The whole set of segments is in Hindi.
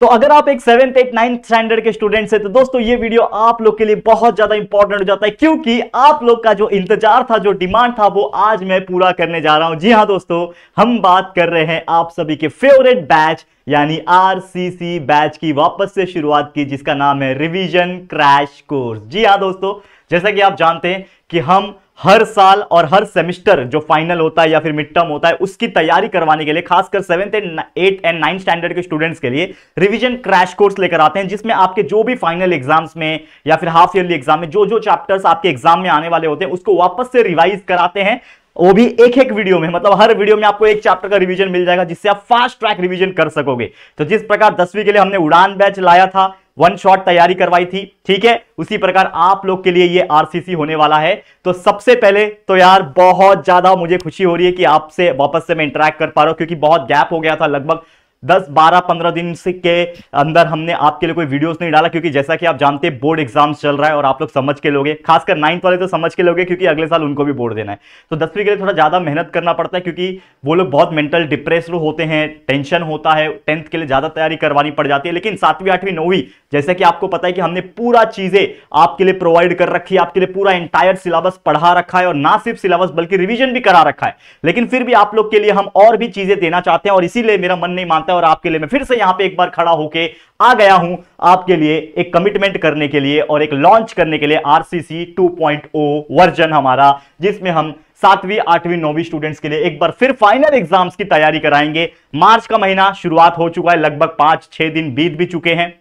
तो अगर आप एक सेवेंथ एट नाइन्थ स्टैंडर्ड के स्टूडेंट्स हैं तो दोस्तों ये वीडियो आप लोग के लिए बहुत ज्यादा इंपॉर्टेंट हो जाता है क्योंकि आप लोग का जो इंतजार था जो डिमांड था वो आज मैं पूरा करने जा रहा हूं जी हाँ दोस्तों हम बात कर रहे हैं आप सभी के फेवरेट बैच यानी आरसीसी बैच की वापस से शुरुआत की जिसका नाम है रिविजन क्रैश कोर्स जी हाँ दोस्तों जैसा कि आप जानते हैं कि हम हर साल और हर सेमेस्टर जो फाइनल होता है या फिर मिड टर्म होता है उसकी तैयारी करवाने के लिए खासकर seventh and eight and ninth standard के स्टूडेंट्स के लिए रिवीजन क्रैश कोर्स लेकर आते हैं जिसमें आपके जो भी फाइनल एग्जाम्स में या फिर हाफ ईयरली एग्जाम में जो जो चैप्टर्स आपके एग्जाम में आने वाले होते हैं उसको वापस से रिवाइज कराते हैं वो भी एक एक वीडियो में मतलब हर वीडियो में आपको एक चैप्टर का रिवीजन मिल जाएगा जिससे आप फास्ट ट्रैक रिवीजन कर सकोगे तो जिस प्रकार दसवीं के लिए हमने उड़ान बैच लाया था वन शॉट तैयारी करवाई थी ठीक है उसी प्रकार आप लोग के लिए ये आरसीसी होने वाला है तो सबसे पहले तो यार बहुत ज्यादा मुझे खुशी हो रही है कि आपसे वापस से मैं इंटरेक्ट कर पा रहा हूं क्योंकि बहुत गैप हो गया था लगभग दस बारह पंद्रह दिन से के अंदर हमने आपके लिए कोई वीडियोस नहीं डाला क्योंकि जैसा कि आप जानते हैं बोर्ड एग्जाम्स चल रहा है और आप लोग समझ के लोगे खासकर नाइन्थ वाले तो समझ के लोगे क्योंकि अगले साल उनको भी बोर्ड देना है तो दसवीं के लिए थोड़ा ज़्यादा मेहनत करना पड़ता है क्योंकि वो लोग बहुत मेंटल डिप्रेस होते हैं टेंशन होता है टेंथ के लिए ज़्यादा तैयारी करवानी पड़ जाती है लेकिन सातवीं आठवीं नौवीं जैसे कि आपको पता है कि हमने पूरा चीज़ें आपके लिए प्रोवाइड कर रखी है आपके लिए पूरा एंटायर सिलेबस पढ़ा रखा है और ना सिर्फ सिलेबस बल्कि रिविजन भी करा रखा है लेकिन फिर भी आप लोग के लिए हम और भी चीज़ें देना चाहते हैं और इसीलिए मेरा मन नहीं मानता जानता है और आपके लिए मैं फिर से यहां पे एक बार खड़ा होके आ गया हूं आपके लिए एक कमिटमेंट करने के लिए और एक लॉन्च करने के लिए आरसीसी 2.0 वर्जन हमारा जिसमें हम सातवीं आठवीं नौवीं स्टूडेंट्स के लिए एक बार फिर फाइनल एग्जाम्स की तैयारी कराएंगे मार्च का महीना शुरुआत हो चुका है लगभग पांच छह दिन बीत भी चुके हैं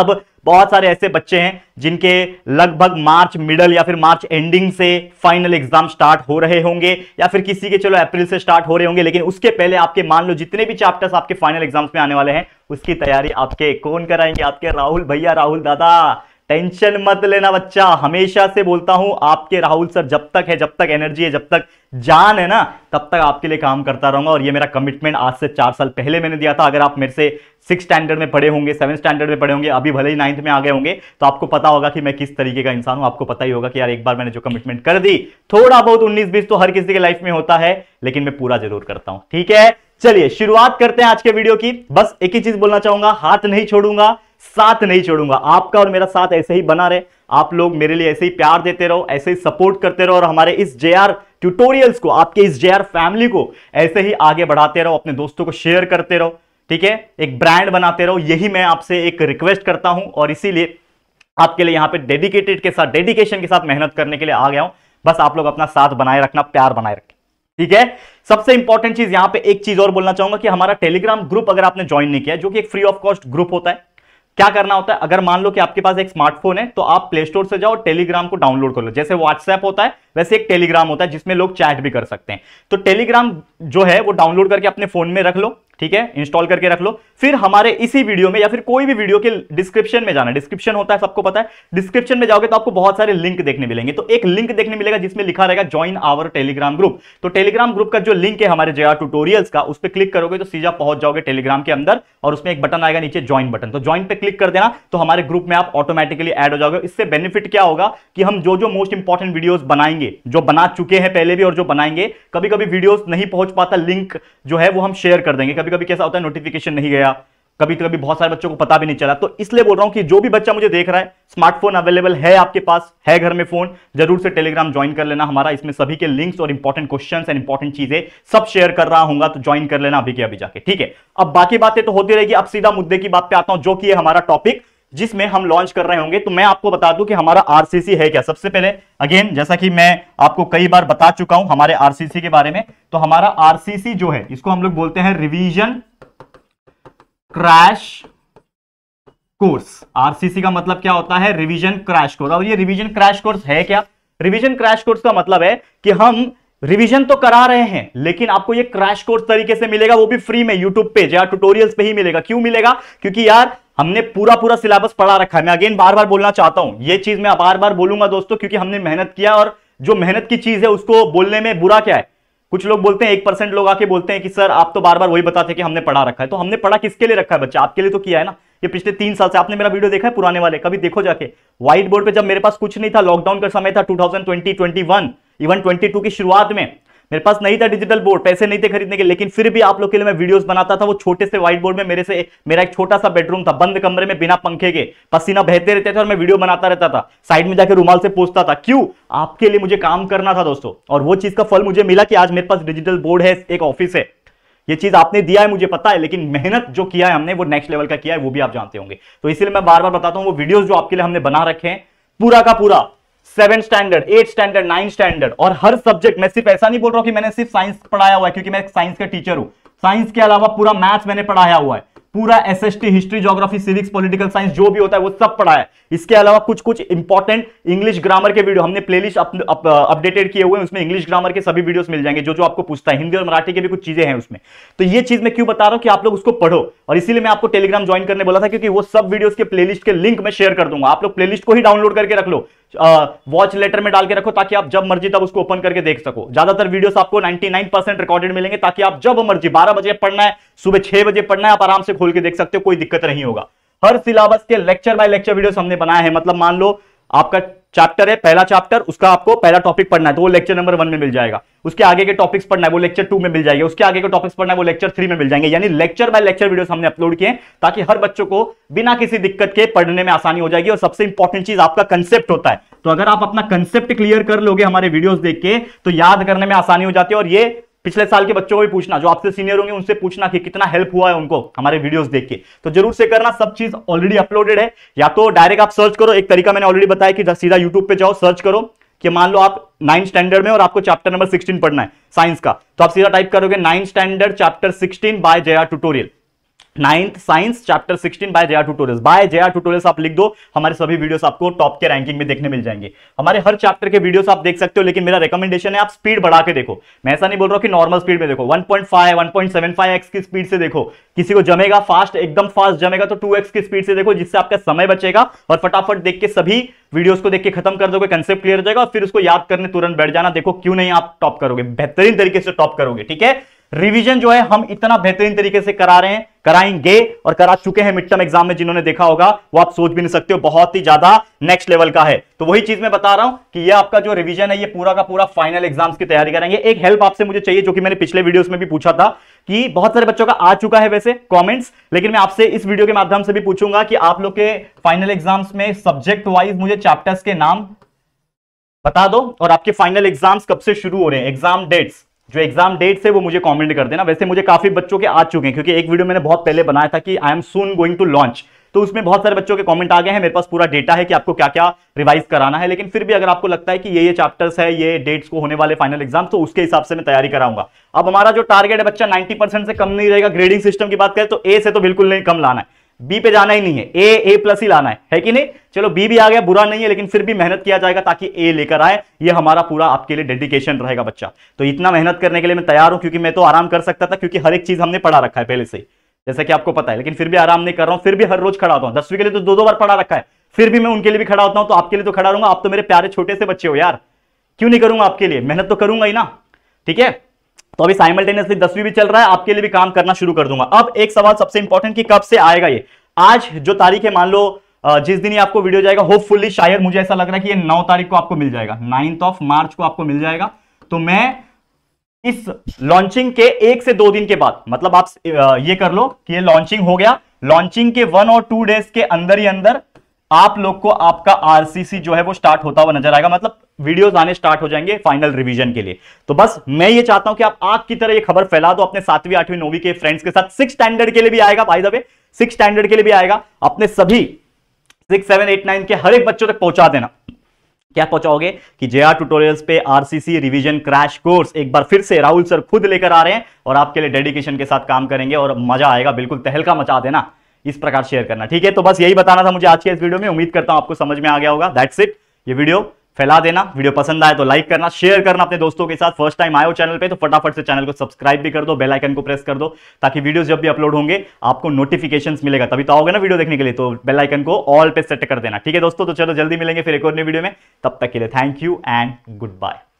अब बहुत सारे ऐसे बच्चे हैं जिनके लगभग मार्च मिडल या फिर मार्च एंडिंग से फाइनल एग्जाम स्टार्ट हो रहे होंगे या फिर किसी के चलो अप्रैल से स्टार्ट हो रहे होंगे लेकिन उसके पहले आपके मान लो जितने भी चैप्टर्स आपके फाइनल एग्जाम्स में आने वाले हैं उसकी तैयारी आपके कौन कराएंगे आपके राहुल भैया राहुल दादा टेंशन मत लेना बच्चा हमेशा से बोलता हूं आपके राहुल सर जब तक है जब तक एनर्जी है जब तक जान है ना तब तक आपके लिए काम करता रहूंगा और ये मेरा कमिटमेंट आज से चार साल पहले मैंने दिया था अगर आप मेरे से सिक्स स्टैंडर्ड में पढ़े होंगे सेवन स्टैंडर्ड में पढ़े होंगे अभी भले ही नाइन्थ में आ गए होंगे तो आपको पता होगा कि मैं किस तरीके का इंसान हूं आपको पता ही होगा कि यार एक बार मैंने जो कमिटमेंट कर दी थोड़ा बहुत उन्नीस बीस तो हर किसी के लाइफ में होता है लेकिन मैं पूरा जरूर करता हूं ठीक है चलिए शुरुआत करते हैं आज के वीडियो की बस एक ही चीज बोलना चाहूंगा हाथ नहीं छोड़ूंगा साथ नहीं छोड़ूंगा आपका और मेरा साथ ऐसे ही बना रहे आप लोग मेरे लिए ऐसे ही प्यार देते रहो ऐसे ही सपोर्ट करते रहो और हमारे इस जे ट्यूटोरियल्स को आपके इस जे फैमिली को ऐसे ही आगे बढ़ाते रहो अपने दोस्तों को शेयर करते रहो ठीक है एक ब्रांड बनाते रहो यही मैं आपसे एक रिक्वेस्ट करता हूं और इसीलिए आपके लिए यहां पे डेडिकेटेड के साथ डेडिकेशन के साथ मेहनत करने के लिए आ गया हूं बस आप लोग अपना साथ बनाए रखना प्यार बनाए रखें ठीक है सबसे इंपॉर्टेंट चीज यहां पे एक चीज और बोलना चाहूंगा कि हमारा टेलीग्राम ग्रुप अगर आपने ज्वाइन नहीं किया जो कि एक फ्री ऑफ कॉस्ट ग्रुप होता है क्या करना होता है अगर मान लो कि आपके पास एक स्मार्टफोन है तो आप प्ले स्टोर से जाओ टेलीग्राम को डाउनलोड कर लो जैसे व्हाट्सएप होता है वैसे एक टेलीग्राम होता है जिसमें लोग चैट भी कर सकते हैं तो टेलीग्राम जो है वो डाउनलोड करके अपने फोन में रख लो ठीक है इंस्टॉल करके रख लो फिर हमारे इसी वीडियो में या फिर कोई भी वीडियो के डिस्क्रिप्शन में जाना डिस्क्रिप्शन होता है सबको पता है डिस्क्रिप्शन में जाओगे तो आपको बहुत सारे लिंक देखने मिलेंगे तो एक लिंक देखने मिलेगा जिसमें लिखा रहेगा ज्वाइन आवर टेलीग्राम ग्रुप तो टेलीग्राम ग्रुप का जो लिंक है हमारे जेआर टूटोरियल का उस पर क्लिक करोगे तो सीधा पहुंच जाओगे टेलीग्राम के अंदर और उसमें एक बटन आएगा नीचे ज्वाइन बटन तो ज्वाइन पर क्लिक कर देना तो हमारे ग्रुप में आप ऑटोमेटिकली एड हो जाओगे इससे बेनिफिट क्या होगा कि हम जो जो मोस्ट इंपॉर्टेंट वीडियो बनाएंगे जो बना चुके हैं पहले भी और जो बनाएंगे कभी कभी वीडियो नहीं पहुंच पाता लिंक जो है वो हम शेयर कर देंगे कभी कभी कैसा होता है नोटिफिकेशन नहीं गया कभी कभी बहुत सारे बच्चों को पता भी नहीं चला तो इसलिए बोल रहा हूं कि जो भी बच्चा मुझे देख रहा है स्मार्टफोन अवेलेबल है आपके पास है घर में फोन जरूर से टेलीग्राम ज्वाइन कर लेना हमारा इसमें सभी के लिंक्स और इंपॉर्टेंट क्वेश्चंस एंड इंपॉर्टेंट चीजें सब शेयर कर रहा हूँ तो ज्वाइन कर लेना अभी के अभी जाके ठीक है अब बाकी बातें तो होती रहेगी अब सीधा मुद्दे की बात पे आता हूं जो कि हमारा टॉपिक जिसमें हम लॉन्च कर रहे होंगे तो मैं आपको बता दूं कि हमारा आरसीसी है क्या सबसे पहले अगेन जैसा कि मैं आपको कई बार बता चुका हूं हमारे आरसीसी के बारे में तो हमारा आरसीसी जो है इसको हम लोग बोलते हैं रिवीजन क्रैश कोर्स आरसीसी का मतलब क्या होता है रिवीजन क्रैश कोर्स और ये रिवीजन क्रैश कोर्स है क्या रिवीजन क्रैश कोर्स का मतलब है कि हम रिवीजन तो करा रहे हैं लेकिन आपको ये क्रैश कोर्स तरीके से मिलेगा वो भी फ्री में यूट्यूब पे या ट्यूटोरियल्स पे ही मिलेगा क्यों मिलेगा क्योंकि यार हमने पूरा पूरा सिलेबस पढ़ा रखा है मैं अगेन बार बार बोलना चाहता हूं यह चीज मैं बार बार बोलूंगा दोस्तों क्योंकि हमने मेहनत किया और जो मेहनत की चीज है उसको बोलने में बुरा क्या है कुछ लोग बोलते हैं एक परसेंट लोग आके बोलते हैं कि सर आप तो बार बार वही बताते कि हमने पढ़ा रखा है तो हमने पढ़ा किसके लिए रखा है बच्चा आपके लिए तो किया है ना ये पिछले तीन साल से आपने मेरा वीडियो देखा है पुराने वाले कभी देखो जाके व्हाइट बोर्ड पे जब मेरे पास कुछ नहीं था लॉकडाउन का समय था 2020 21 इवन 22 की शुरुआत में मेरे पास नहीं था डिजिटल बोर्ड पैसे नहीं थे खरीदने के लेकिन फिर भी आप लोग के लिए मैं वीडियोस बनाता था वो छोटे से व्हाइट बोर्ड में मेरे से मेरा एक छोटा सा बेडरूम था बंद कमरे में बिना पंखे के पसीना बहते रहते थे और मैं वीडियो बनाता रहता था साइड में जाकर रुमाल से पूछता था क्यों आपके लिए मुझे काम करना था दोस्तों और वो चीज का फल मुझे मिला कि आज मेरे पास डिजिटल बोर्ड है एक ऑफिस है ये चीज आपने दिया है मुझे पता है लेकिन मेहनत जो किया है हमने वो नेक्स्ट लेवल का किया है वो भी आप जानते होंगे तो इसलिए मैं बार बार बताता हूँ वो वीडियोस जो आपके लिए हमने बना रखे हैं पूरा का पूरा seven standard eight standard nine standard और हर सब्जेक्ट मैं सिर्फ ऐसा नहीं बोल रहा हूं कि मैंने सिर्फ साइंस पढ़ाया हुआ है क्योंकि मैं साइंस का टीचर हूं साइंस के अलावा पूरा मैथ्स मैंने पढ़ाया हुआ है पूरा SST history geography civics political science जो भी होता है वो सब पढ़ा है इसके अलावा कुछ कुछ इंपॉर्टेंट इंग्लिश ग्रामर के वीडियो हमने प्लेलिस्ट अपडेटेड अप, किए हुए हैं उसमें इंग्लिश ग्रामर के सभी वीडियोस मिल जाएंगे जो जो आपको पूछता है हिंदी और मराठी के भी कुछ चीजें हैं उसमें तो ये चीज मैं क्यों बता रहा हूं कि आप लोग उसको पढ़ो और इसलिए मैं आपको टेलीग्राम ज्वाइन करने बोला था क्योंकि वो सब वीडियो के प्लेलिस्ट के लिंक में शेयर कर दूंगा आप लोग प्लेलिस्ट को ही डाउनलोड करके रख लो वॉच लेटर में डाल के रखो ताकि आप जब मर्जी तब उसको ओपन करके देख सको ज्यादातर वीडियोस आपको 99% रिकॉर्डेड मिलेंगे ताकि आप जब मर्जी 12 बजे पढ़ना है सुबह 6 बजे पढ़ना है आप आराम से खोल के देख सकते हो कोई दिक्कत नहीं होगा हर सिलेबस के लेक्चर बाय लेक्चर वीडियो हमने बनाया है मतलब मान लो आपका चैप्टर है पहला चैप्टर उसका आपको पहला टॉपिक पढ़ना है तो वो लेक्चर नंबर वन में मिल जाएगा उसके आगे के टॉपिक्स पढ़ना है वो लेक्चर टू में मिल जाएगा उसके आगे के टॉपिक्स पढ़ना है वो लेक्चर थ्री में मिल जाएंगे यानी लेक्चर बाय लेक्चर वीडियोस हमने अपलोड किए ताकि हर बच्चों को बिना किसी दिक्कत के पढ़ने में आसानी हो जाएगी और सबसे इंपॉर्टेंट चीज आपका कंसेप्ट होता है तो अगर आप अपना कंसेप्ट क्लियर कर लोगे हमारे वीडियोज देख के तो याद करने में आसानी हो जाती है और ये पिछले साल के बच्चों को भी पूछना जो आपसे सीनियर होंगे उनसे पूछना कि कितना हेल्प हुआ है उनको हमारे वीडियोस देख के तो जरूर से करना सब चीज ऑलरेडी अपलोडेड है या तो डायरेक्ट आप सर्च करो एक तरीका मैंने ऑलरेडी बताया कि सीधा यूट्यूब पे जाओ सर्च करो कि मान लो आप नाइन स्टैंडर्ड में और आपको चैप्टर नंबर सिक्सटीन पढ़ना है साइंस का तो आप सीधा टाइप करोगे nine standard chapter sixteen by Jaya tutorial ninth science chapter 16 by Jaya tutorials by Jaya tutorials आप लिख दो हमारे सभी वीडियोस आपको टॉप के रैंकिंग में देखने मिल जाएंगे हमारे हर चैप्टर के वीडियोस आप देख सकते हो लेकिन मेरा रिकमेंडेशन है आप स्पीड बढ़ा के देखो मैं ऐसा नहीं बोल रहा कि नॉर्मल स्पीड में देखो 1.5 एक्स की स्पीड से देखो किसी को जमेगा फास्ट एकदम फास्ट जमेगा तो टू की स्पीड से देखो जिससे आपका समय बचेगा और फटाफट देख के सभी वीडियोस को देख के खत्म कर दोगे कंसेप्ट क्लियर हो जाएगा और फिर उसको याद करने तुरंत बैठ जाना देखो क्यों नहीं आप टॉप करोगे बेहतरीन तरीके से टॉप करोगे ठीक है रिवीजन जो है हम इतना बेहतरीन तरीके से करा रहे हैं कराएंगे और करा चुके हैं मिड टर्म एग्जाम में जिन्होंने देखा होगा वो आप सोच भी नहीं सकते हो बहुत ही ज्यादा नेक्स्ट लेवल का है तो वही चीज मैं बता रहा हूं कि ये आपका जो रिवीजन है ये पूरा का पूरा फाइनल एग्जाम्स की तैयारी करेंगे एक हेल्प आपसे मुझे चाहिए जो कि मैंने पिछले वीडियो में भी पूछा था कि बहुत सारे बच्चों का आ चुका है वैसे कॉमेंट्स लेकिन मैं आपसे इस वीडियो के माध्यम से भी पूछूंगा कि आप लोग के फाइनल एग्जाम्स में सब्जेक्ट वाइज मुझे चैप्टर्स के नाम बता दो और आपके फाइनल एग्जाम्स कब से शुरू हो रहे हैं एग्जाम डेट्स जो एग्जाम डेट्स है वो मुझे कमेंट कर देना वैसे मुझे काफी बच्चों के आ चुके हैं क्योंकि एक वीडियो मैंने बहुत पहले बनाया था कि I am soon going to launch तो उसमें बहुत सारे बच्चों के कमेंट आ गए हैं मेरे पास पूरा डेटा है कि आपको क्या क्या रिवाइज कराना है लेकिन फिर भी अगर आपको लगता है कि ये ये चैप्टर्स है ये डेट्स को होने वाले फाइनल एग्जाम तो उसके हिसाब से मैं तैयारी कराऊंगा अब हमारा जो टारगेट है बच्चा नाइन्टी परसेंट से कम नहीं रहेगा ग्रेडिंग सिस्टम की बात करें तो ए से तो बिल्कुल नहीं कम लाना है बी पे जाना ही नहीं है ए ए प्लस ही लाना है है कि नहीं चलो बी भी आ गया बुरा नहीं है लेकिन फिर भी मेहनत किया जाएगा ताकि ए लेकर आए ये हमारा पूरा आपके लिए डेडिकेशन रहेगा बच्चा तो इतना मेहनत करने के लिए मैं तैयार हूं क्योंकि मैं तो आराम कर सकता था क्योंकि हर एक चीज हमने पढ़ा रखा है पहले से जैसा कि आपको पता है लेकिन फिर भी आराम नहीं कर रहा हूं फिर भी हर रोज खड़ा होता हूं दसवीं के लिए तो दो दो बार पढ़ा रखा है फिर भी मैं उनके लिए भी खड़ा होता हूं तो आपके लिए तो खड़ा रहूंगा आप तो मेरे प्यारे छोटे से बच्चे हो यार क्यों नहीं करूंगा आपके लिए मेहनत तो करूंगा ही ना ठीक है तो अभी साइमल्टेनियसली दसवीं भी चल रहा है आपके लिए भी काम करना शुरू कर दूंगा अब एक सवाल सबसे इंपॉर्टेंट कि कब से आएगा ये आज जो तारीख है मान लो जिस दिन ये आपको वीडियो जाएगा होपफुली शायद मुझे ऐसा लग रहा है कि ये नौ तारीख को आपको मिल जाएगा नाइन्थ ऑफ मार्च को आपको मिल जाएगा तो मैं इस लॉन्चिंग के एक से दो दिन के बाद मतलब आप ये कर लो कि ये लॉन्चिंग हो गया लॉन्चिंग के वन और टू डेज के अंदर ही अंदर आप लोग को आपका आरसीसी जो है वो स्टार्ट होता हुआ नजर आएगा मतलब वीडियोस आने स्टार्ट हो जाएंगे फाइनल रिवीजन के लिए तो बस मैं ये चाहता हूं कि आप आग की तरह ये खबर फैला दो अपने सातवीं आठवीं नौवीं के फ्रेंड्स के साथ सिक्स स्टैंडर्ड के लिए भी आएगा भाई दबे सिक्स स्टैंडर्ड के लिए भी आएगा अपने सभी सिक्स सेवन एट नाइन के हर एक बच्चों तक पहुंचा देना क्या पहुंचाओगे कि जे आर ट्यूटोरियल्स पे आरसीसी रिवीजन क्रैश कोर्स एक बार फिर से राहुल सर खुद लेकर आ रहे हैं और आपके लिए डेडिकेशन के साथ काम करेंगे और मजा आएगा बिल्कुल तहलका मचा देना इस प्रकार शेयर करना ठीक है तो बस यही बताना था मुझे आज के इस वीडियो में उम्मीद करता हूं आपको समझ में आ गया होगा दैट्स इट ये वीडियो फैला देना वीडियो पसंद आए तो लाइक करना शेयर करना अपने दोस्तों के साथ फर्स्ट टाइम आए हो चैनल पे तो फटाफट से चैनल को सब्सक्राइब भी कर दो बेल आइकन को प्रेस कर दो ताकि वीडियोस जब भी अपलोड होंगे आपको नोटिफिकेशंस मिलेगा तभी तो आओगे ना वीडियो देखने के लिए तो बेल आइकन को ऑल पे सेट कर देना ठीक है दोस्तों तो चलो जल्दी मिलेंगे फिर एक और नई वीडियो में तब तक के लिए thank you and good bye